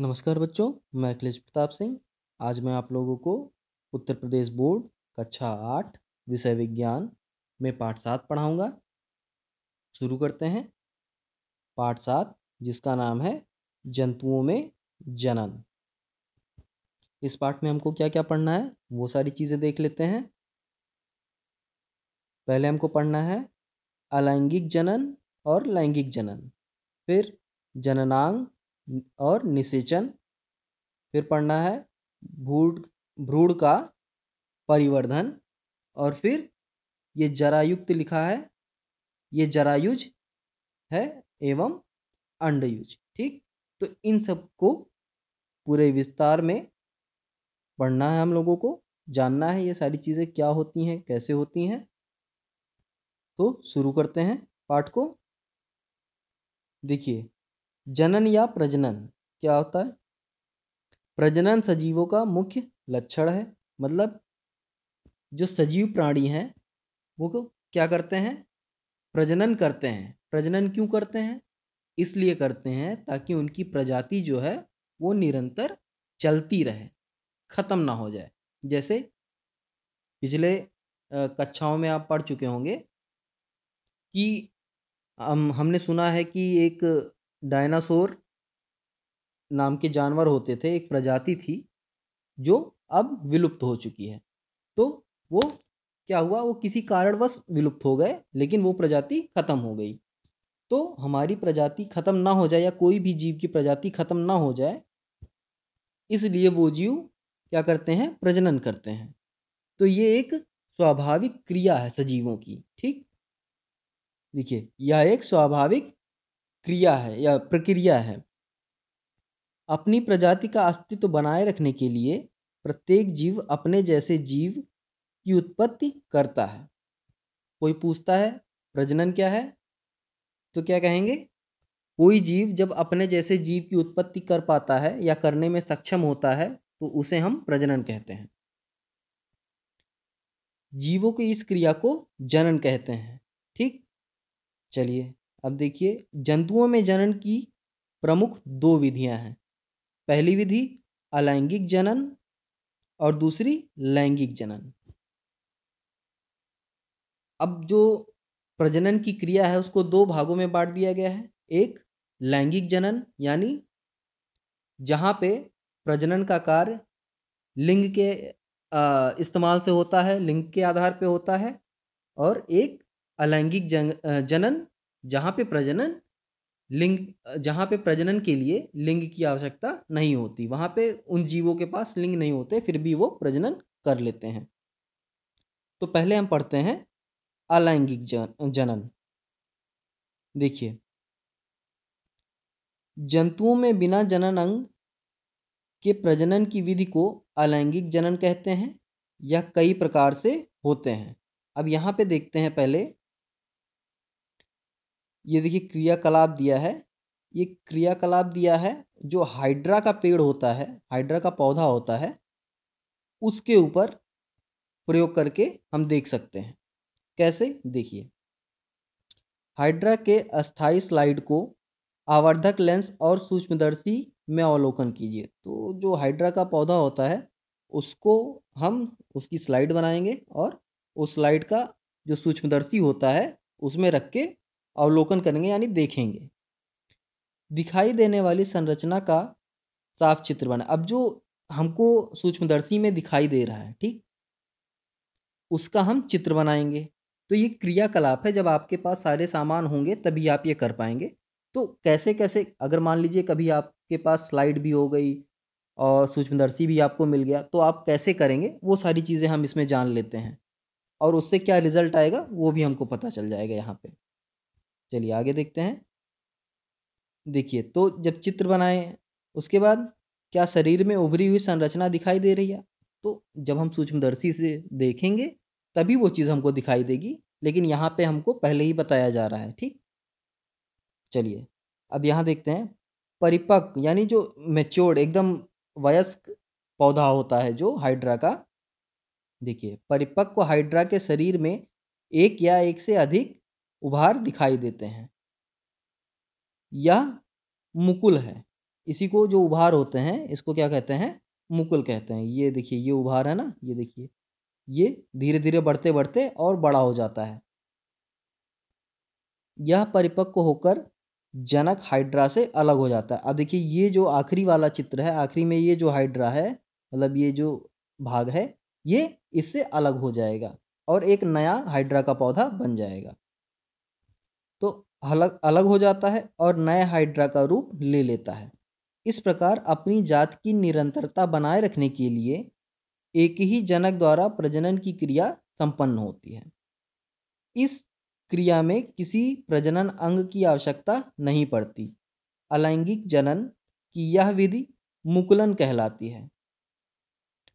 नमस्कार बच्चों मैं अखिलेश प्रताप सिंह आज मैं आप लोगों को उत्तर प्रदेश बोर्ड कक्षा आठ विषय विज्ञान में पाठ सात पढ़ाऊँगा शुरू करते हैं पाठ सात जिसका नाम है जंतुओं में जनन इस पाठ में हमको क्या क्या पढ़ना है वो सारी चीज़ें देख लेते हैं पहले हमको पढ़ना है अलैंगिक जनन और लैंगिक जनन फिर जननांग और निषेचन फिर पढ़ना है भूड भ्रूण का परिवर्धन और फिर ये जरायुक्त लिखा है ये जरायुज है एवं अंडयुज ठीक तो इन सब को पूरे विस्तार में पढ़ना है हम लोगों को जानना है ये सारी चीज़ें क्या होती हैं कैसे होती हैं तो शुरू करते हैं पाठ को देखिए जनन या प्रजनन क्या होता है प्रजनन सजीवों का मुख्य लक्षण है मतलब जो सजीव प्राणी हैं वो क्या करते हैं प्रजनन करते हैं प्रजनन क्यों करते हैं इसलिए करते हैं ताकि उनकी प्रजाति जो है वो निरंतर चलती रहे ख़त्म ना हो जाए जैसे पिछले कक्षाओं में आप पढ़ चुके होंगे कि हम हमने सुना है कि एक डायनासोर नाम के जानवर होते थे एक प्रजाति थी जो अब विलुप्त हो चुकी है तो वो क्या हुआ वो किसी कारणवश विलुप्त हो गए लेकिन वो प्रजाति खत्म हो गई तो हमारी प्रजाति खत्म ना हो जाए या कोई भी जीव की प्रजाति खत्म ना हो जाए इसलिए वो जीव क्या करते हैं प्रजनन करते हैं तो ये एक स्वाभाविक क्रिया है सजीवों की ठीक देखिए यह एक स्वाभाविक क्रिया है या प्रक्रिया है अपनी प्रजाति का अस्तित्व बनाए रखने के लिए प्रत्येक जीव अपने जैसे जीव की उत्पत्ति करता है कोई पूछता है प्रजनन क्या है तो क्या कहेंगे कोई जीव जब अपने जैसे जीव की उत्पत्ति कर पाता है या करने में सक्षम होता है तो उसे हम प्रजनन कहते हैं जीवों की इस क्रिया को जनन कहते हैं ठीक चलिए अब देखिए जंतुओं में जनन की प्रमुख दो विधियां हैं पहली विधि अलैंगिक जनन और दूसरी लैंगिक जनन अब जो प्रजनन की क्रिया है उसको दो भागों में बांट दिया गया है एक लैंगिक जनन यानी जहाँ पे प्रजनन का कार्य लिंग के इस्तेमाल से होता है लिंग के आधार पे होता है और एक अलैंगिक जन, जनन जहाँ पे प्रजनन लिंग जहाँ पे प्रजनन के लिए लिंग की आवश्यकता नहीं होती वहाँ पे उन जीवों के पास लिंग नहीं होते फिर भी वो प्रजनन कर लेते हैं तो पहले हम पढ़ते हैं अलैंगिक जन, जनन देखिए जंतुओं में बिना जनन अंग के प्रजनन की विधि को अलैंगिक जनन कहते हैं यह कई प्रकार से होते हैं अब यहाँ पे देखते हैं पहले ये देखिए क्रियाकलाप दिया है ये क्रियाकलाप दिया है जो हाइड्रा का पेड़ होता है हाइड्रा का पौधा होता है उसके ऊपर प्रयोग करके हम देख सकते हैं कैसे देखिए हाइड्रा के अस्थाई स्लाइड को आवर्धक लेंस और सूक्ष्मदर्शी में अवलोकन कीजिए तो जो हाइड्रा का पौधा होता है उसको हम उसकी स्लाइड बनाएंगे और उस स्लाइड का जो सूक्ष्मदर्शी होता है उसमें रख के अवलोकन करेंगे यानी देखेंगे दिखाई देने वाली संरचना का साफ चित्र बना अब जो हमको सूक्ष्मदर्शी में दिखाई दे रहा है ठीक उसका हम चित्र बनाएंगे तो ये क्रियाकलाप है जब आपके पास सारे सामान होंगे तभी आप ये कर पाएंगे तो कैसे कैसे अगर मान लीजिए कभी आपके पास स्लाइड भी हो गई और सूक्ष्मदर्शी भी आपको मिल गया तो आप कैसे करेंगे वो सारी चीज़ें हम इसमें जान लेते हैं और उससे क्या रिजल्ट आएगा वो भी हमको पता चल जाएगा यहाँ पर चलिए आगे देखते हैं देखिए तो जब चित्र बनाए उसके बाद क्या शरीर में उभरी हुई संरचना दिखाई दे रही है तो जब हम सूक्ष्मदर्शी से देखेंगे तभी वो चीज़ हमको दिखाई देगी लेकिन यहाँ पे हमको पहले ही बताया जा रहा है ठीक चलिए अब यहाँ देखते हैं परिपक्व यानी जो मेच्योर्ड एकदम वयस्क पौधा होता है जो हाइड्रा का देखिए परिपक्व हाइड्रा के शरीर में एक या एक से अधिक उभार दिखाई देते हैं यह मुकुल है इसी को जो उभार होते हैं इसको क्या कहते हैं मुकुल कहते हैं ये देखिए ये उभार है ना ये देखिए ये धीरे धीरे बढ़ते बढ़ते और बड़ा हो जाता है यह परिपक्व होकर जनक हाइड्रा से अलग हो जाता है अब देखिए ये जो आखिरी वाला चित्र है आखिरी में ये जो हाइड्रा है मतलब ये जो भाग है ये इससे अलग हो जाएगा और एक नया हाइड्रा का पौधा बन जाएगा तो अलग अलग हो जाता है और नए हाइड्रा का रूप ले लेता है इस प्रकार अपनी जात की निरंतरता बनाए रखने के लिए एक ही जनक द्वारा प्रजनन की क्रिया संपन्न होती है इस क्रिया में किसी प्रजनन अंग की आवश्यकता नहीं पड़ती अलैंगिक जनन की यह विधि मुकुलन कहलाती है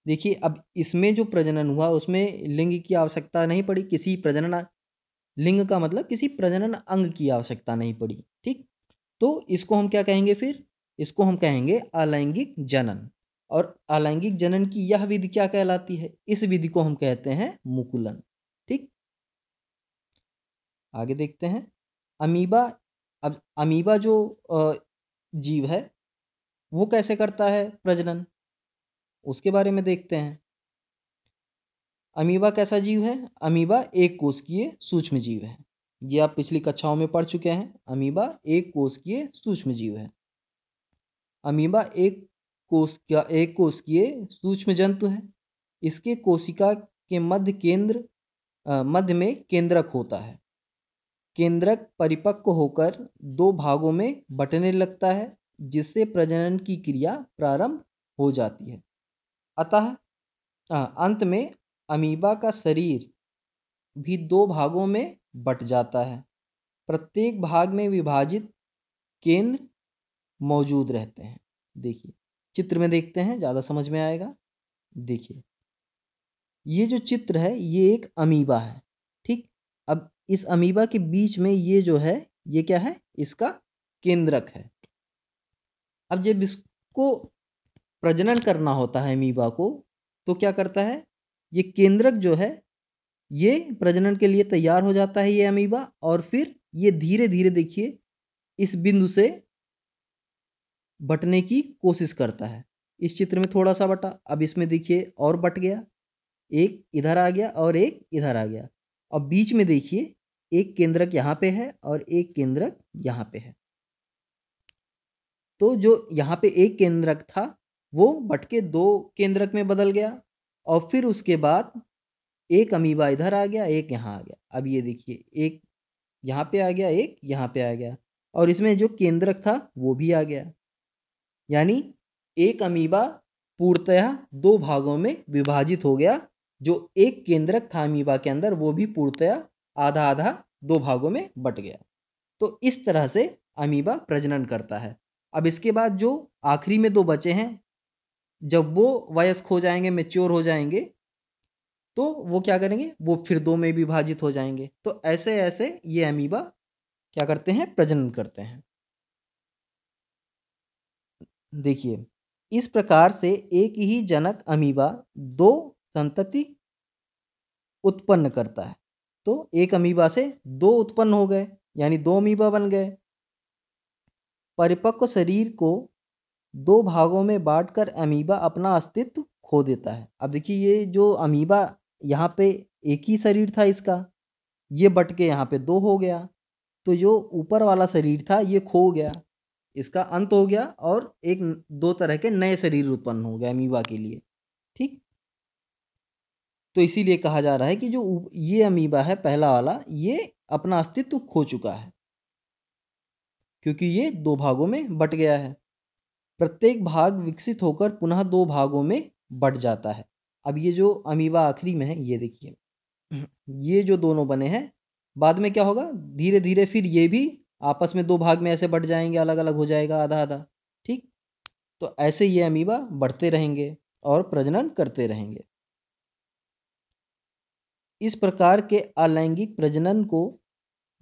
देखिए अब इसमें जो प्रजनन हुआ उसमें लिंग की आवश्यकता नहीं पड़ी किसी प्रजनन लिंग का मतलब किसी प्रजनन अंग की आवश्यकता नहीं पड़ी ठीक तो इसको हम क्या कहेंगे फिर इसको हम कहेंगे अलैंगिक जनन और अलैंगिक जनन की यह विधि क्या कहलाती है इस विधि को हम कहते हैं मुकुलन ठीक आगे देखते हैं अमीबा अब अमीबा जो जीव है वो कैसे करता है प्रजनन उसके बारे में देखते हैं अमीबा कैसा जीव है अमीबा एक कोशिकीय सूक्ष्म जीव है ये आप पिछली कक्षाओं में पढ़ चुके हैं अमीबा एक कोशिकीय सूक्ष्म जीव है अमीबा एक कोश एक की सूक्ष्म जंतु है इसके कोशिका के मध्य केंद्र मध्य में केंद्रक होता है केंद्रक परिपक्व होकर दो भागों में बटने लगता है जिससे प्रजनन की क्रिया प्रारंभ हो जाती है अतः अंत में अमीबा का शरीर भी दो भागों में बट जाता है प्रत्येक भाग में विभाजित केंद्र मौजूद रहते हैं देखिए चित्र में देखते हैं ज़्यादा समझ में आएगा देखिए ये जो चित्र है ये एक अमीबा है ठीक अब इस अमीबा के बीच में ये जो है ये क्या है इसका केंद्रक है अब जब इसको प्रजनन करना होता है अमीबा को तो क्या करता है ये केंद्रक जो है ये प्रजनन के लिए तैयार हो जाता है ये अमीबा और फिर ये धीरे धीरे देखिए इस बिंदु से बटने की कोशिश करता है इस चित्र में थोड़ा सा बटा अब इसमें देखिए और बट गया एक इधर आ गया और एक इधर आ गया और बीच में देखिए एक केंद्रक यहाँ पे है और एक केंद्रक यहाँ पे है तो जो यहाँ पे एक केंद्रक था वो बट के दो केंद्रक में बदल गया और फिर उसके बाद एक अमीबा इधर आ गया एक यहाँ आ गया अब ये देखिए एक यहाँ पे आ गया एक यहाँ पे आ गया और इसमें जो केंद्रक था वो भी आ गया यानी एक अमीबा पूर्णतया दो भागों में विभाजित हो गया जो एक केंद्रक था अमीबा के अंदर वो भी पूर्णतया आधा आधा दो भागों में बट गया तो इस तरह से अमीबा प्रजनन करता है अब इसके बाद जो आखिरी में दो बचे हैं जब वो वयस्क हो जाएंगे मेच्योर हो जाएंगे तो वो क्या करेंगे वो फिर दो में विभाजित हो जाएंगे तो ऐसे ऐसे ये अमीबा क्या करते हैं प्रजनन करते हैं देखिए इस प्रकार से एक ही जनक अमीबा दो संतति उत्पन्न करता है तो एक अमीबा से दो उत्पन्न हो गए यानी दो अमीबा बन गए परिपक्व शरीर को दो भागों में बांटकर अमीबा अपना अस्तित्व खो देता है अब देखिए ये जो अमीबा यहाँ पे एक ही शरीर था इसका ये बट के यहाँ पे दो हो गया तो जो ऊपर वाला शरीर था ये खो गया इसका अंत हो गया और एक दो तरह के नए शरीर उत्पन्न हो गए अमीबा के लिए ठीक तो इसीलिए कहा जा रहा है कि जो ये अमीबा है पहला वाला ये अपना अस्तित्व खो चुका है क्योंकि ये दो भागों में बट गया है प्रत्येक भाग विकसित होकर पुनः दो भागों में बढ़ जाता है अब ये जो अमीबा आखिरी में है ये देखिए हम्म। ये जो दोनों बने हैं बाद में क्या होगा धीरे धीरे फिर ये भी आपस में दो भाग में ऐसे बढ़ जाएंगे अलग अलग हो जाएगा आधा आधा ठीक तो ऐसे ये अमीबा बढ़ते रहेंगे और प्रजनन करते रहेंगे इस प्रकार के अलैंगिक प्रजनन को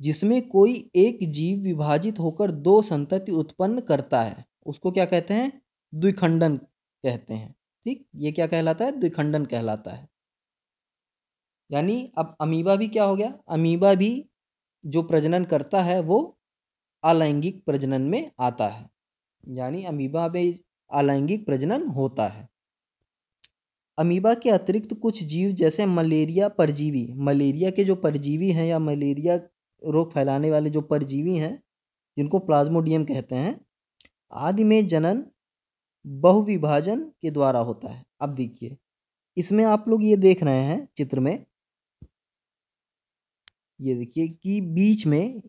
जिसमें कोई एक जीव विभाजित होकर दो संतति उत्पन्न करता है उसको क्या कहते हैं द्विखंडन कहते हैं ठीक ये क्या कहलाता है द्विखंडन कहलाता है यानी अब अमीबा भी क्या हो गया अमीबा भी जो प्रजनन करता है वो अलैंगिक प्रजनन में आता है यानी अमीबा में अलैंगिक प्रजनन होता है अमीबा के अतिरिक्त कुछ जीव जैसे मलेरिया परजीवी मलेरिया के जो परजीवी हैं या मलेरिया रोग फैलाने वाले जो परजीवी हैं जिनको प्लाज्मोडियम कहते हैं आदि में जनन बहुविभाजन के द्वारा होता है अब देखिए इसमें आप लोग ये देख रहे हैं चित्र में ये देखिए कि बीच में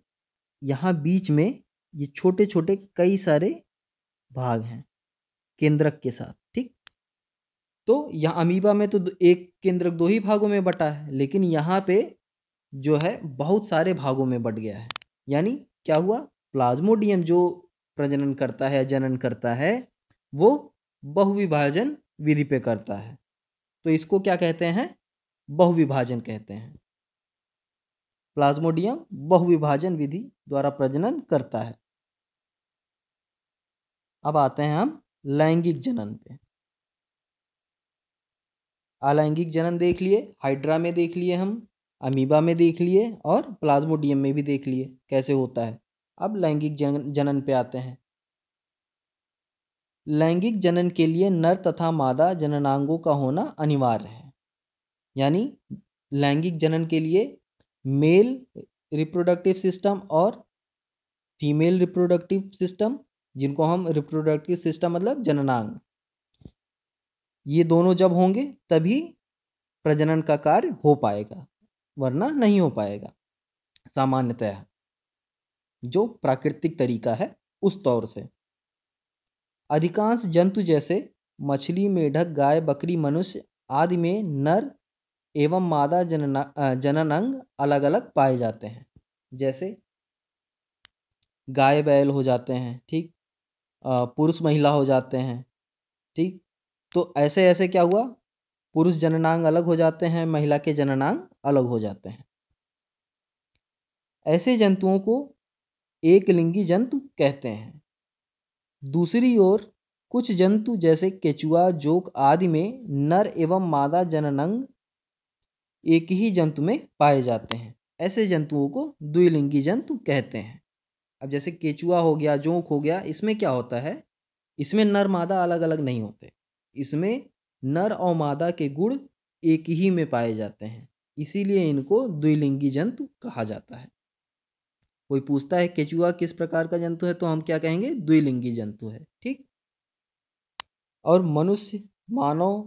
यहाँ बीच में ये छोटे छोटे कई सारे भाग हैं केंद्रक के साथ ठीक तो यहाँ अमीबा में तो एक केंद्रक दो ही भागों में बटा है लेकिन यहाँ पे जो है बहुत सारे भागों में बट गया है यानी क्या हुआ प्लाज्मोडियम जो प्रजनन करता है या जनन करता है वो बहुविभाजन विधि पे करता है तो इसको क्या कहते हैं बहुविभाजन कहते हैं प्लाज्मोडियम बहुविभाजन विधि द्वारा प्रजनन करता है अब आते हैं हम लैंगिक जनन पे अलैंगिक जनन देख लिए हाइड्रा में देख लिए हम अमीबा में देख लिए और प्लाज्मोडियम में भी देख लिए कैसे होता है अब लैंगिक जन, जनन पे आते हैं लैंगिक जनन के लिए नर तथा मादा जननांगों का होना अनिवार्य है यानी लैंगिक जनन के लिए मेल रिप्रोडक्टिव सिस्टम और फीमेल रिप्रोडक्टिव सिस्टम जिनको हम रिप्रोडक्टिव सिस्टम मतलब जननांग ये दोनों जब होंगे तभी प्रजनन का कार्य हो पाएगा वरना नहीं हो पाएगा सामान्यतः जो प्राकृतिक तरीका है उस तौर से अधिकांश जंतु जैसे मछली मेढक गाय बकरी मनुष्य आदि में नर एवं मादा जनना जननांग अलग अलग पाए जाते हैं जैसे गाय बैल हो जाते हैं ठीक पुरुष महिला हो जाते हैं ठीक तो ऐसे ऐसे क्या हुआ पुरुष जननांग अलग हो जाते हैं महिला के जननांग अलग हो जाते हैं ऐसे जंतुओं को एक लिंगी जंतु कहते हैं दूसरी ओर कुछ जंतु जैसे केचुआ जोक आदि में नर एवं मादा जननंग एक ही जंतु में पाए जाते हैं ऐसे जंतुओं को द्विलिंगी जंतु कहते हैं अब जैसे केचुआ हो गया जोंक हो गया इसमें क्या होता है इसमें नर मादा अलग अलग नहीं होते इसमें नर और मादा के गुण एक ही में पाए जाते हैं इसीलिए इनको द्विलिंगी जंतु कहा जाता है कोई पूछता है केचुआ किस प्रकार का जंतु है तो हम क्या कहेंगे द्विलिंगी जंतु है ठीक और मनुष्य मानव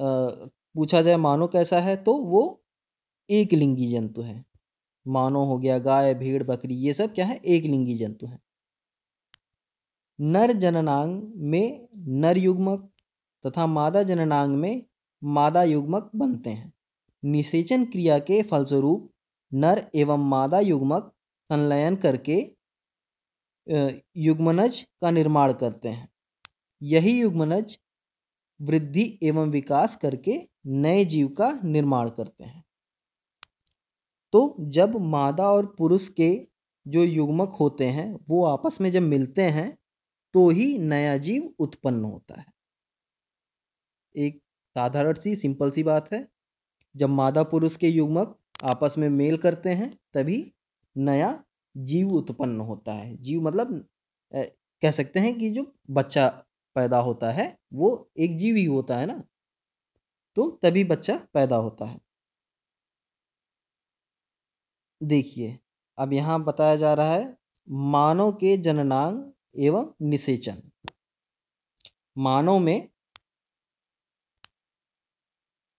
पूछा जाए मानव कैसा है तो वो एक लिंगी जंतु है मानव हो गया गाय भेड़ बकरी ये सब क्या है एक लिंगी जंतु है नर जननांग में नर युग्मक तथा मादा जननांग में मादा युग्मक बनते हैं निषेचन क्रिया के फलस्वरूप नर एवं मादा युग्मक संलयन करके युग्मनज का निर्माण करते हैं यही युग्मनज वृद्धि एवं विकास करके नए जीव का निर्माण करते हैं तो जब मादा और पुरुष के जो युग्मक होते हैं वो आपस में जब मिलते हैं तो ही नया जीव उत्पन्न होता है एक साधारण सी सिंपल सी बात है जब मादा पुरुष के युग्मक आपस में मेल करते हैं तभी नया जीव उत्पन्न होता है जीव मतलब कह सकते हैं कि जो बच्चा पैदा होता है वो एक जीव ही होता है ना तो तभी बच्चा पैदा होता है देखिए अब यहाँ बताया जा रहा है मानव के जननांग एवं निषेचन मानव में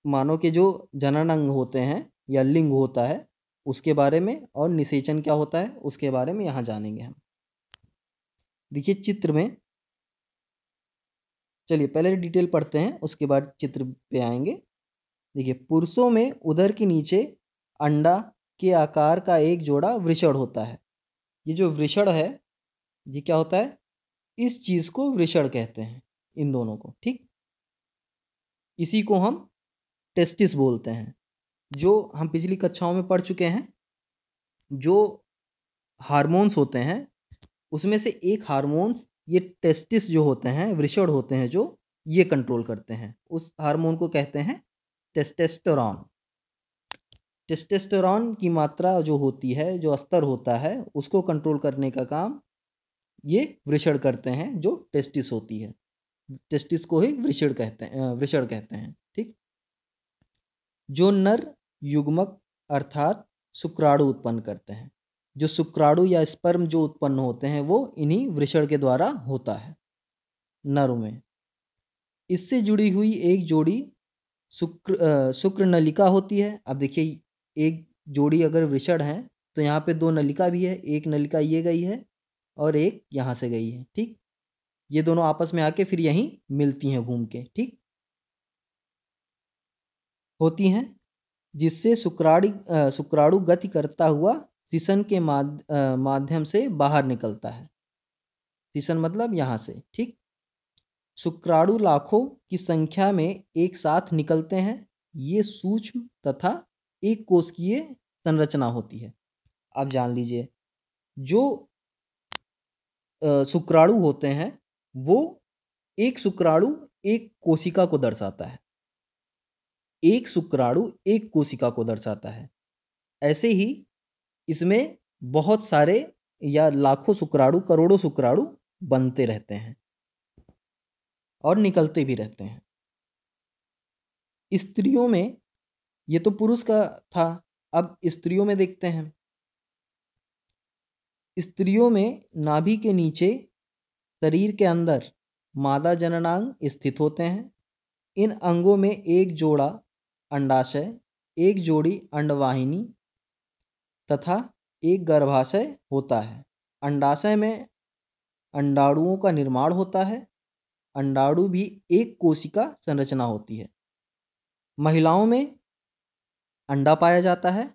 मानव के जो जननांग होते हैं या लिंग होता है उसके बारे में और निषेचन क्या होता है उसके बारे में यहाँ जानेंगे हम देखिए चित्र में चलिए पहले डिटेल पढ़ते हैं उसके बाद चित्र पे आएंगे देखिए पुरुषों में उधर के नीचे अंडा के आकार का एक जोड़ा वृषण होता है ये जो वृषण है ये क्या होता है इस चीज़ को वृषण कहते हैं इन दोनों को ठीक इसी को हम टेस्टिस बोलते हैं जो हम पिछली कक्षाओं में पढ़ चुके हैं जो हार्मोन्स होते हैं उसमें से एक हार्मोन्स ये टेस्टिस जो होते हैं वृषण होते हैं जो ये कंट्रोल करते हैं उस हार्मोन को कहते हैं टेस्टेस्टोरॉन टेस्टेस्टोरॉन की मात्रा जो होती है जो स्तर होता है उसको कंट्रोल करने का काम ये वृषण करते हैं जो टेस्टिस होती है टेस्टिस को ही वृषण कहते हैं वृषण कहते हैं ठीक जो नर युग्मक अर्थात शुक्राणु उत्पन्न करते हैं जो शुक्राणु या स्पर्म जो उत्पन्न होते हैं वो इन्हीं वृषण के द्वारा होता है नर में इससे जुड़ी हुई एक जोड़ी शुक्र शुक्र नलिका होती है अब देखिए एक जोड़ी अगर वृषण है तो यहाँ पे दो नलिका भी है एक नलिका ये गई है और एक यहाँ से गई है ठीक ये दोनों आपस में आके फिर यहीं मिलती हैं घूम के ठीक होती हैं जिससे शुक्राणी शुक्राणु गति करता हुआ सीसन के माध, माध्यम से बाहर निकलता है सीसन मतलब यहाँ से ठीक शुक्राणु लाखों की संख्या में एक साथ निकलते हैं ये सूक्ष्म तथा एक कोशिकीय संरचना होती है आप जान लीजिए जो शुक्राणु होते हैं वो एक शुक्राणु एक कोशिका को दर्शाता है एक शुक्राणु एक कोशिका को दर्शाता है ऐसे ही इसमें बहुत सारे या लाखों शुक्राणु करोड़ों शुक्राणु बनते रहते हैं और निकलते भी रहते हैं स्त्रियों में ये तो पुरुष का था अब स्त्रियों में देखते हैं स्त्रियों में नाभि के नीचे शरीर के अंदर मादा जननांग स्थित होते हैं इन अंगों में एक जोड़ा अंडाशय एक जोड़ी अंडवाहिनी तथा एक गर्भाशय होता है अंडाशय में अंडाणुओं का निर्माण होता है अंडाणु भी एक कोशिका संरचना होती है महिलाओं में अंडा पाया जाता है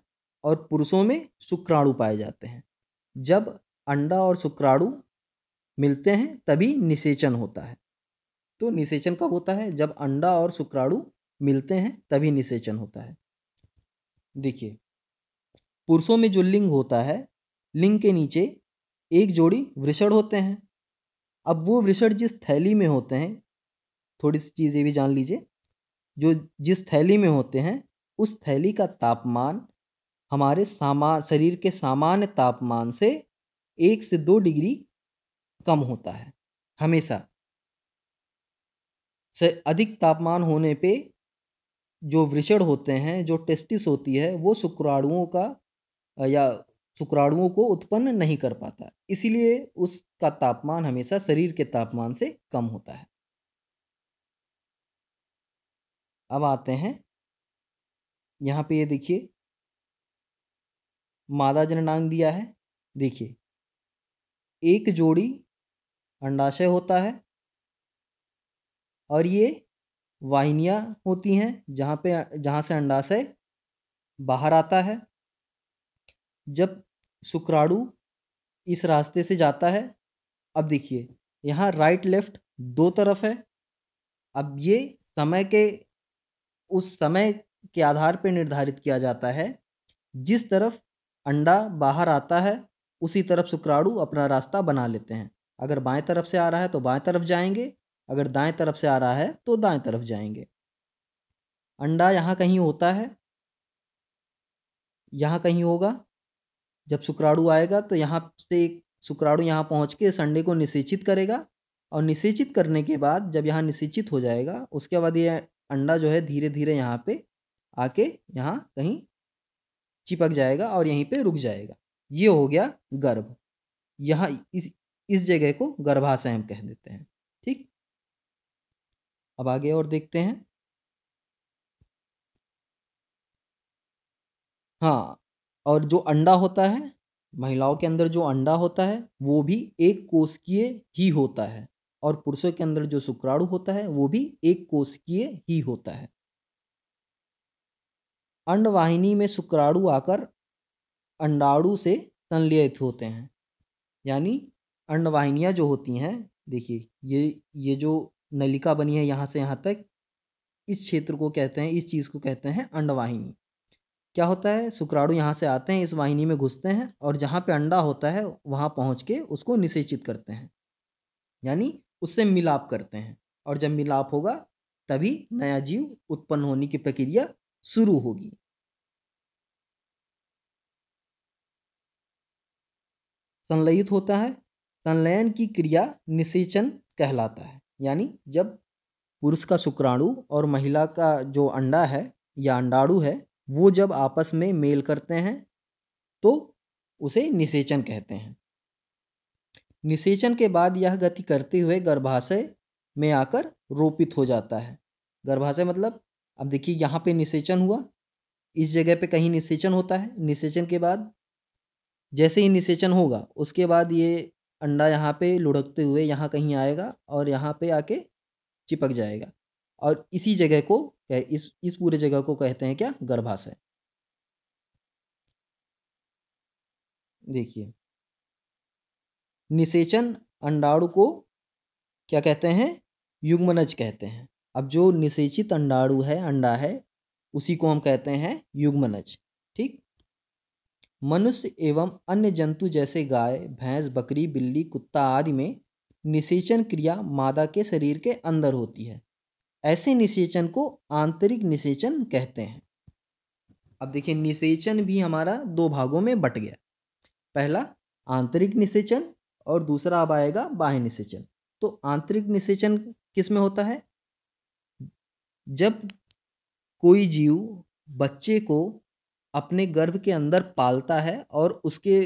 और पुरुषों में शुक्राणु पाए जाते हैं जब अंडा और शुक्राणु मिलते हैं तभी निषेचन होता है तो निषेचन कब होता है जब अंडा और शुक्राणु मिलते हैं तभी निषेचन होता है देखिए पुरुषों में जो लिंग होता है लिंग के नीचे एक जोड़ी वृषण होते हैं अब वो वृषण जिस थैली में होते हैं थोड़ी सी चीज़ ये भी जान लीजिए जो जिस थैली में होते हैं उस थैली का तापमान हमारे सामान शरीर के सामान्य तापमान से एक से दो डिग्री कम होता है हमेशा से अधिक तापमान होने पे जो वृषण होते हैं जो टेस्टिस होती है वो शुक्राणुओं का या शुक्राणुओं को उत्पन्न नहीं कर पाता इसीलिए उसका तापमान हमेशा शरीर के तापमान से कम होता है अब आते हैं यहाँ पे ये देखिए मादा जननांग दिया है देखिए एक जोड़ी अंडाशय होता है और ये वाहिनियाँ होती हैं जहाँ पे जहाँ से अंडाशय बाहर आता है जब शुक्राणु इस रास्ते से जाता है अब देखिए यहाँ राइट लेफ्ट दो तरफ है अब ये समय के उस समय के आधार पर निर्धारित किया जाता है जिस तरफ अंडा बाहर आता है उसी तरफ शुक्राणु अपना रास्ता बना लेते हैं अगर बाएं तरफ से आ रहा है तो बाएं तरफ जाएंगे अगर दाएं तरफ से आ रहा है तो दाएं तरफ जाएंगे अंडा यहाँ कहीं होता है यहाँ कहीं होगा जब शुक्राणु आएगा तो यहाँ से एक शुक्राणु यहाँ पहुँच के इस अंडे को निषेचित करेगा और निषेचित करने के बाद जब यहाँ निषेचित हो जाएगा उसके बाद ये अंडा जो है धीरे धीरे यहाँ पे आके यहाँ कहीं चिपक जाएगा और यहीं पे रुक जाएगा ये हो गया गर्भ यहाँ इस इस जगह को गर्भाशय हम कह देते हैं अब आगे और देखते हैं हाँ और जो अंडा होता है महिलाओं के अंदर जो अंडा होता है वो भी एक कोशकीय ही होता है और पुरुषों के अंदर जो शुक्राणु होता है वो भी एक कोशकीय ही होता है अंडवाहिनी में शुक्राणु आकर अंडाणु से संलयित होते हैं यानी अंडवाहिनियाँ जो होती हैं देखिए ये ये जो नलिका बनी है यहाँ से यहाँ तक इस क्षेत्र को कहते हैं इस चीज़ को कहते हैं अंडवाहिनी क्या होता है शुक्राणु यहाँ से आते हैं इस वाहिनी में घुसते हैं और जहाँ पे अंडा होता है वहाँ पहुँच के उसको निषेचित करते हैं यानी उससे मिलाप करते हैं और जब मिलाप होगा तभी नया जीव उत्पन्न होने की प्रक्रिया शुरू होगी संलयित होता है संलयन की क्रिया निषेचन कहलाता है यानी जब पुरुष का शुक्राणु और महिला का जो अंडा है या अंडाणु है वो जब आपस में मेल करते हैं तो उसे निषेचन कहते हैं निषेचन के बाद यह गति करते हुए गर्भाशय में आकर रोपित हो जाता है गर्भाशय मतलब अब देखिए यहाँ पे निषेचन हुआ इस जगह पे कहीं निषेचन होता है निषेचन के बाद जैसे ही निषेचन होगा उसके बाद ये अंडा यहाँ पे लुढ़कते हुए यहाँ कहीं आएगा और यहाँ पे आके चिपक जाएगा और इसी जगह को इस इस पूरे जगह को कहते हैं क्या गर्भाशय देखिए निषेचन अंडाणु को क्या कहते हैं युग्मनज कहते हैं अब जो निषेचित अंडाणु है अंडा है उसी को हम कहते हैं युग्मनज ठीक मनुष्य एवं अन्य जंतु जैसे गाय भैंस बकरी बिल्ली कुत्ता आदि में निषेचन क्रिया मादा के शरीर के अंदर होती है ऐसे निषेचन को आंतरिक निषेचन कहते हैं अब देखिए निषेचन भी हमारा दो भागों में बट गया पहला आंतरिक निषेचन और दूसरा अब आएगा बाह्य निषेचन तो आंतरिक निषेचन किस में होता है जब कोई जीव बच्चे को अपने गर्भ के अंदर पालता है और उसके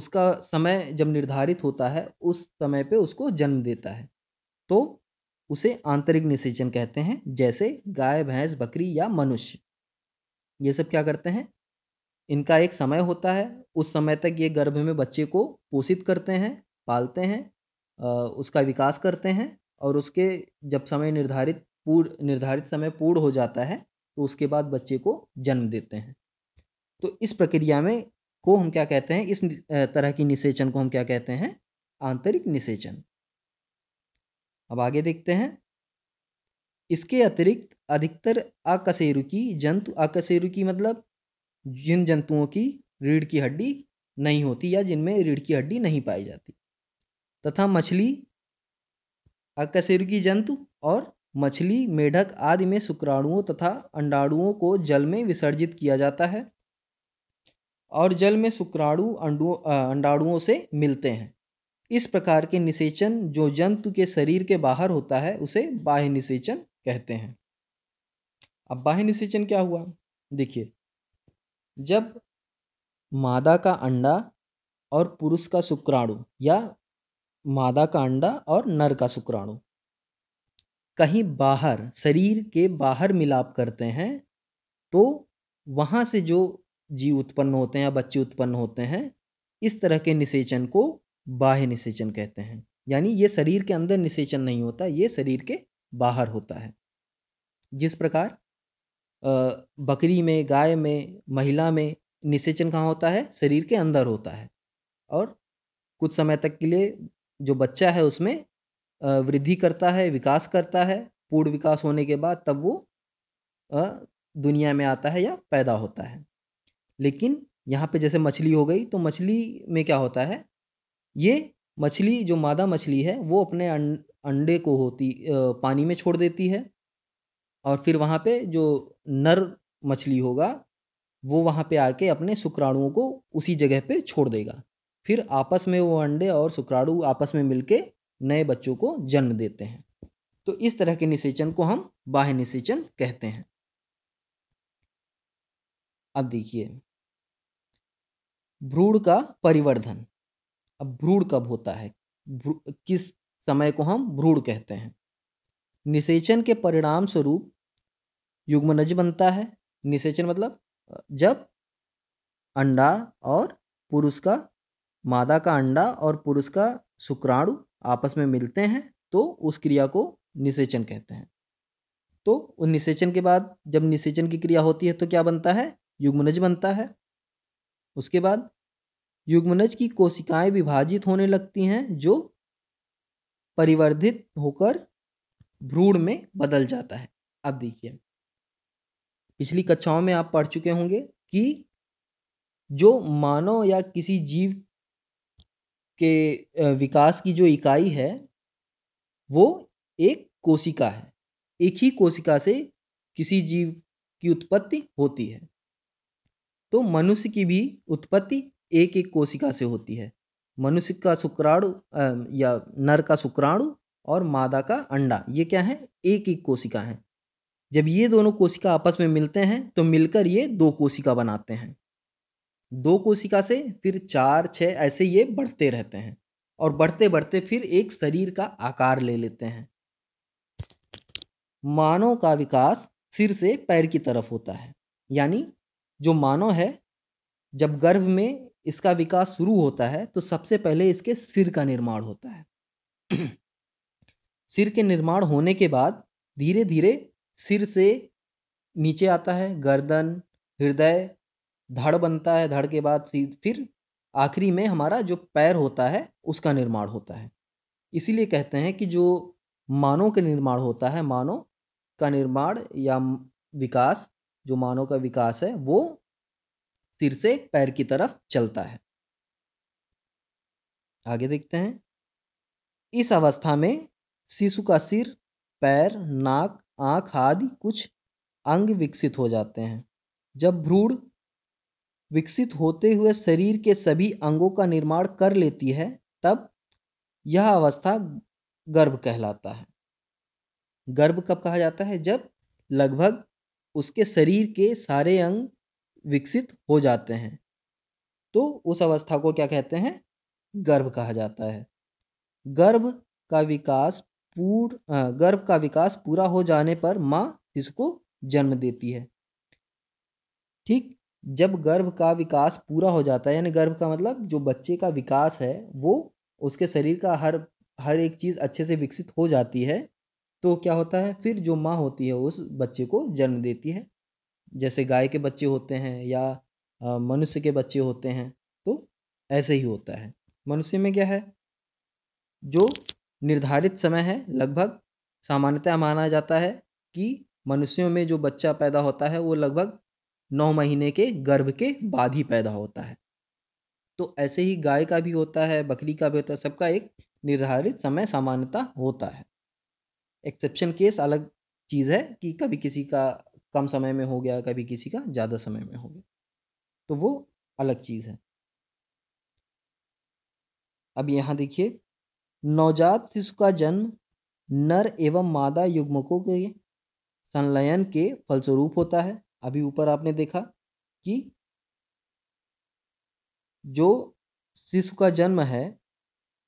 उसका समय जब निर्धारित होता है उस समय पे उसको जन्म देता है तो उसे आंतरिक निषेचन कहते हैं जैसे गाय भैंस बकरी या मनुष्य ये सब क्या करते हैं इनका एक समय होता है उस समय तक ये गर्भ में बच्चे को पोषित करते हैं पालते हैं उसका विकास करते हैं और उसके जब समय निर्धारित पूर्ण निर्धारित समय पूर्ण हो जाता है तो उसके बाद बच्चे को जन्म देते हैं तो इस प्रक्रिया में को हम क्या कहते हैं इस तरह की निषेचन को हम क्या कहते हैं आंतरिक निषेचन अब आगे देखते हैं इसके अतिरिक्त अधिकतर अकशेरुकी जंतु अकशेरुकी मतलब जिन जंतुओं की रीढ़ की हड्डी नहीं होती या जिनमें रीढ़ की हड्डी नहीं पाई जाती तथा मछली अकशेरुकी जंतु और मछली मेढक आदि में शुक्राणुओं तथा अंडाणुओं को जल में विसर्जित किया जाता है और जल में शुक्राणु अंडुओं अंडाणुओं से मिलते हैं इस प्रकार के निषेचन जो जंतु के शरीर के बाहर होता है उसे बाह्य निषेचन कहते हैं अब बाह्य निषेचन क्या हुआ देखिए जब मादा का अंडा और पुरुष का शुक्राणु या मादा का अंडा और नर का शुक्राणु कहीं बाहर शरीर के बाहर मिलाप करते हैं तो वहाँ से जो जीव उत्पन्न होते हैं या बच्चे उत्पन्न होते हैं इस तरह के निषेचन को बाह्य निषेचन कहते हैं यानी ये शरीर के अंदर निषेचन नहीं होता ये शरीर के बाहर होता है जिस प्रकार बकरी में गाय में महिला में निषेचन कहाँ होता है शरीर के अंदर होता है और कुछ समय तक के लिए जो बच्चा है उसमें वृद्धि करता है विकास करता है पूर्ण विकास होने के बाद तब वो दुनिया में आता है या पैदा होता है लेकिन यहाँ पे जैसे मछली हो गई तो मछली में क्या होता है ये मछली जो मादा मछली है वो अपने अं-, अंडे को होती पानी में छोड़ देती है और फिर वहाँ पे जो नर मछली होगा वो वहाँ पे आके अपने शुक्राणुओं को उसी जगह पे छोड़ देगा फिर आपस में वो अंडे और शुक्राणु आपस में मिलके नए बच्चों को जन्म देते हैं तो इस तरह के निषेचन को हम बाह्य निषेचन कहते हैं अब देखिए भ्रूण का परिवर्धन अब भ्रूण कब होता है किस समय को हम भ्रूण कहते हैं निषेचन के परिणाम स्वरूप युग्मनज बनता है निषेचन मतलब जब अंडा और पुरुष का मादा का अंडा और पुरुष का शुक्राणु आपस में मिलते हैं तो उस क्रिया को निषेचन कहते हैं तो उन निषेचन के बाद जब निषेचन की क्रिया होती है तो क्या बनता है युग्मनज बनता है उसके बाद युग्मनज की कोशिकाएं विभाजित होने लगती हैं जो परिवर्धित होकर भ्रूण में बदल जाता है अब देखिए पिछली कक्षाओं में आप पढ़ चुके होंगे कि जो मानव या किसी जीव के विकास की जो इकाई है वो एक कोशिका है एक ही कोशिका से किसी जीव की उत्पत्ति होती है तो मनुष्य की भी उत्पत्ति एक एक कोशिका से होती है मनुष्य का शुक्राणु या नर का शुक्राणु और मादा का अंडा ये क्या है एक एक कोशिका है जब ये दोनों कोशिका आपस में मिलते हैं तो मिलकर ये दो कोशिका बनाते हैं दो कोशिका से फिर चार छः ऐसे ये बढ़ते रहते हैं और बढ़ते बढ़ते फिर एक शरीर का आकार ले लेते हैं मानव का विकास सिर से पैर की तरफ होता है यानी जो मानव है जब गर्भ में इसका विकास शुरू होता है तो सबसे पहले इसके सिर का निर्माण होता है सिर के निर्माण होने के बाद धीरे धीरे सिर से नीचे आता है गर्दन हृदय धड़ बनता है धड़ के बाद फिर आखिरी में हमारा जो पैर होता है उसका निर्माण होता है इसीलिए कहते हैं कि जो मानव का निर्माण होता है मानव का निर्माण या विकास जो मानव का विकास है वो सिर से पैर की तरफ चलता है आगे देखते हैं इस अवस्था में शिशु का सिर पैर नाक आँख आदि कुछ अंग विकसित हो जाते हैं जब भ्रूण विकसित होते हुए शरीर के सभी अंगों का निर्माण कर लेती है तब यह अवस्था गर्भ कहलाता है गर्भ कब कहा जाता है जब लगभग उसके शरीर के सारे अंग विकसित हो जाते हैं तो उस अवस्था को क्या कहते हैं गर्भ कहा जाता है गर्भ का विकास पूर्ण गर्भ का विकास पूरा हो जाने पर माँ शिशु को जन्म देती है ठीक जब गर्भ का विकास पूरा हो जाता है यानी गर्भ का मतलब जो बच्चे का विकास है वो उसके शरीर का हर हर एक चीज़ अच्छे से विकसित हो जाती है तो क्या होता है फिर जो माँ होती है उस बच्चे को जन्म देती है जैसे गाय के बच्चे होते हैं या मनुष्य के बच्चे होते हैं तो ऐसे ही होता है मनुष्य में क्या है जो निर्धारित समय है लगभग सामान्यतः माना जाता है कि मनुष्यों में जो बच्चा पैदा होता है वो लगभग नौ महीने के गर्भ के बाद ही पैदा होता है तो ऐसे ही गाय का भी होता है बकरी का भी होता है सबका एक निर्धारित समय सामान्यता होता है एक्सेप्शन केस अलग चीज़ है कि कभी किसी का कम समय में हो गया कभी किसी का ज़्यादा समय में हो गया तो वो अलग चीज़ है अब यहाँ देखिए नवजात शिशु का जन्म नर एवं मादा युग्मकों के संलयन के फलस्वरूप होता है अभी ऊपर आपने देखा कि जो शिशु का जन्म है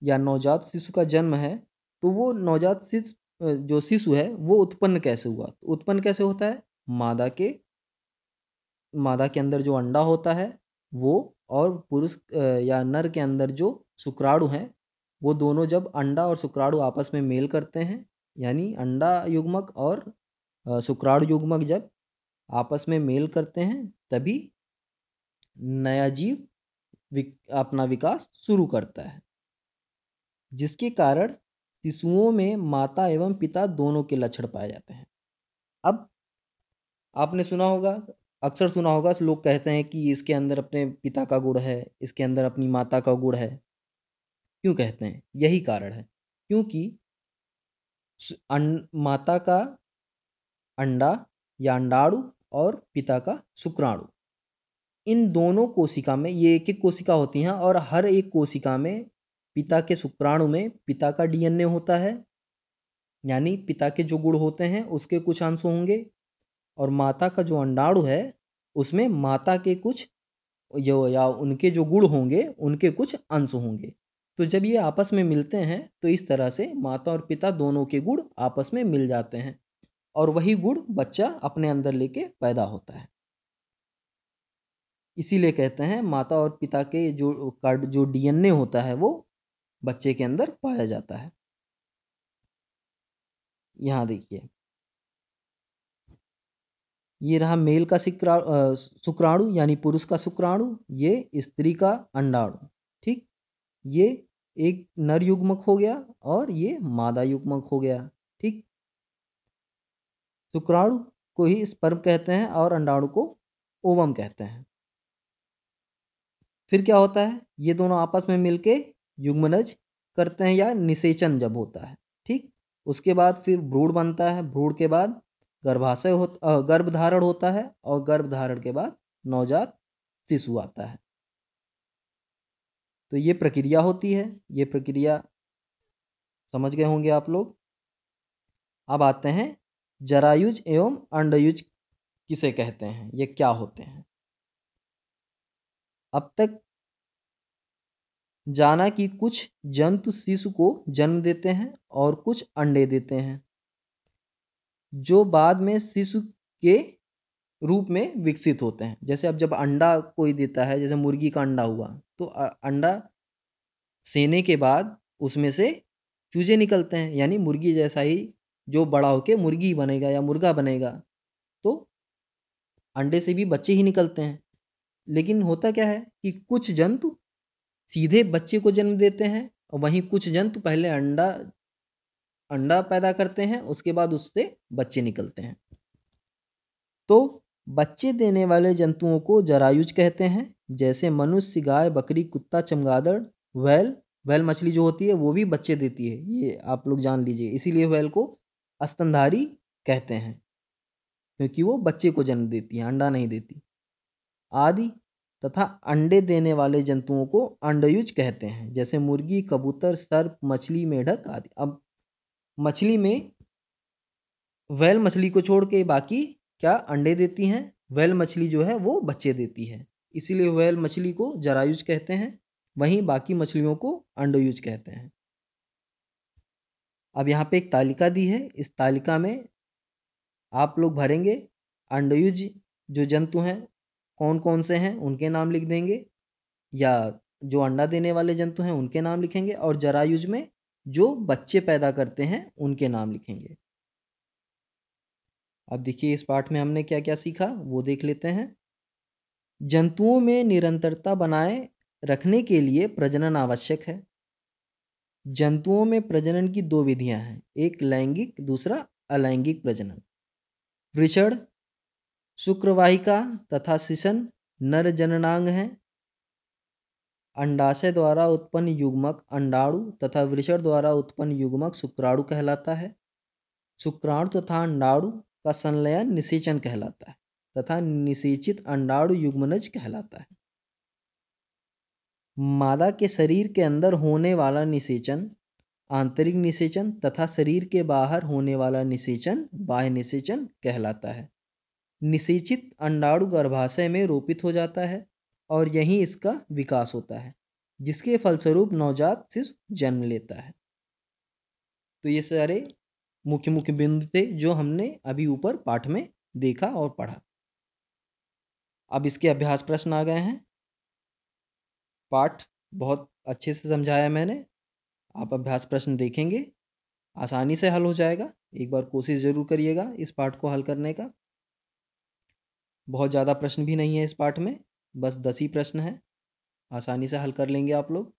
या नवजात शिशु का जन्म है तो वो नवजात शिशु जो शिशु है वो उत्पन्न कैसे हुआ तो उत्पन्न कैसे होता है मादा के मादा के अंदर जो अंडा होता है वो और पुरुष या नर के अंदर जो शुक्राणु हैं वो दोनों जब अंडा और शुक्राणु आपस में मेल करते हैं यानी अंडा युग्मक और शुक्राणु युग्मक जब आपस में मेल करते हैं तभी नया जीव विक, अपना विकास शुरू करता है जिसके कारण शिशुओं में माता एवं पिता दोनों के लक्षण पाए जाते हैं अब आपने सुना होगा अक्सर सुना होगा लोग कहते हैं कि इसके अंदर अपने पिता का गुण है इसके अंदर अपनी माता का गुण है क्यों कहते हैं यही कारण है क्योंकि माता का अंडा या अंडाणु और पिता का शुक्राणु इन दोनों कोशिका में ये एक एक कोशिका होती हैं और हर एक कोशिका में पिता के शुक्राणु में पिता का डीएनए होता है यानी पिता के जो गुड़ होते हैं उसके कुछ अंश होंगे और माता का जो अंडाणु है उसमें माता के कुछ जो या उनके जो गुड़ होंगे उनके कुछ अंश होंगे तो जब ये आपस में मिलते हैं तो इस तरह से माता और पिता दोनों के गुड़ आपस में मिल जाते हैं और वही गुण बच्चा अपने अंदर लेके पैदा होता है इसीलिए कहते हैं माता और पिता के जो कार्ड जो डीएनए होता है वो बच्चे के अंदर पाया जाता है यहाँ देखिए ये रहा मेल का शुक्राणु यानी पुरुष का शुक्राणु ये स्त्री का अंडाणु ठीक ये एक नर युग्मक हो गया और ये मादा युग्मक हो गया ठीक शुक्राणु को ही स्पर्म कहते हैं और अंडाणु को ओवम कहते हैं फिर क्या होता है ये दोनों आपस में मिलके युग्मनज करते हैं या निषेचन जब होता है ठीक उसके बाद फिर भ्रूण बनता है भ्रूण के बाद गर्भाशय हो गर्भधारण होता है और गर्भधारण के बाद नवजात शिशु आता है तो ये प्रक्रिया होती है ये प्रक्रिया समझ गए होंगे आप लोग अब आते हैं जरायुज एवं अंडयुज किसे कहते हैं ये क्या होते हैं अब तक जाना कि कुछ जंतु शिशु को जन्म देते हैं और कुछ अंडे देते हैं जो बाद में शिशु के रूप में विकसित होते हैं जैसे अब जब अंडा कोई देता है जैसे मुर्गी का अंडा हुआ तो अंडा सेने के बाद उसमें से चूजे निकलते हैं यानी मुर्गी जैसा ही जो बड़ा होकर मुर्गी बनेगा या मुर्गा बनेगा तो अंडे से भी बच्चे ही निकलते हैं लेकिन होता क्या है कि कुछ जंतु सीधे बच्चे को जन्म देते हैं और वहीं कुछ जंतु पहले अंडा अंडा पैदा करते हैं उसके बाद उससे बच्चे निकलते हैं तो बच्चे देने वाले जंतुओं को जरायुज कहते हैं जैसे मनुष्य गाय बकरी कुत्ता चमगादड़ वैल वैल मछली जो होती है वो भी बच्चे देती है ये आप लोग जान लीजिए इसीलिए वैल को स्तनधारी कहते हैं क्योंकि वो बच्चे को जन्म देती है अंडा नहीं देती आदि तथा अंडे देने वाले जंतुओं को अंडयुज कहते हैं जैसे मुर्गी कबूतर सर्प मछली मेढक आदि अब मछली में वैल मछली को छोड़ के बाकी क्या अंडे देती हैं वैल मछली जो है वो बच्चे देती है इसीलिए वैल मछली को जरायुज कहते हैं वहीं बाकी मछलियों को अंडयुज कहते हैं अब यहाँ पे एक तालिका दी है इस तालिका में आप लोग भरेंगे अंडयुज जो जंतु हैं कौन कौन से हैं उनके नाम लिख देंगे या जो अंडा देने वाले जंतु हैं उनके नाम लिखेंगे और जरायुज में जो बच्चे पैदा करते हैं उनके नाम लिखेंगे अब देखिए इस पाठ में हमने क्या क्या सीखा वो देख लेते हैं जंतुओं में निरंतरता बनाए रखने के लिए प्रजनन आवश्यक है जंतुओं में प्रजनन की दो विधियां हैं एक लैंगिक दूसरा अलैंगिक प्रजनन वृषण शुक्रवाहिका तथा शिशन नर जननांग हैं अंडाशय द्वारा उत्पन्न युग्मक अंडाणु तथा वृषण द्वारा उत्पन्न युग्मक शुक्राणु कहलाता है शुक्राणु तथा अंडाणु का संलयन निषेचन कहलाता है तथा निषेचित अंडाणु युग्मनज कहलाता है मादा के शरीर के अंदर होने वाला निषेचन आंतरिक निषेचन तथा शरीर के बाहर होने वाला निषेचन बाह्य निषेचन कहलाता है निषेचित अंडाणु गर्भाशय में रोपित हो जाता है और यहीं इसका विकास होता है जिसके फलस्वरूप नवजात शिशु जन्म लेता है तो ये सारे मुख्य मुख्य बिंदु थे जो हमने अभी ऊपर पाठ में देखा और पढ़ा अब इसके अभ्यास प्रश्न आ गए हैं पाठ बहुत अच्छे से समझाया मैंने आप अभ्यास प्रश्न देखेंगे आसानी से हल हो जाएगा एक बार कोशिश ज़रूर करिएगा इस पाठ को हल करने का बहुत ज़्यादा प्रश्न भी नहीं है इस पाठ में बस दस ही प्रश्न हैं आसानी से हल कर लेंगे आप लोग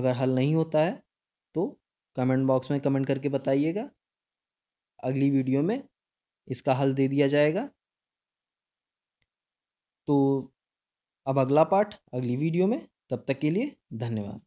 अगर हल नहीं होता है तो कमेंट बॉक्स में कमेंट करके बताइएगा अगली वीडियो में इसका हल दे दिया जाएगा तो अब अगला पाठ अगली वीडियो में तब तक के लिए धन्यवाद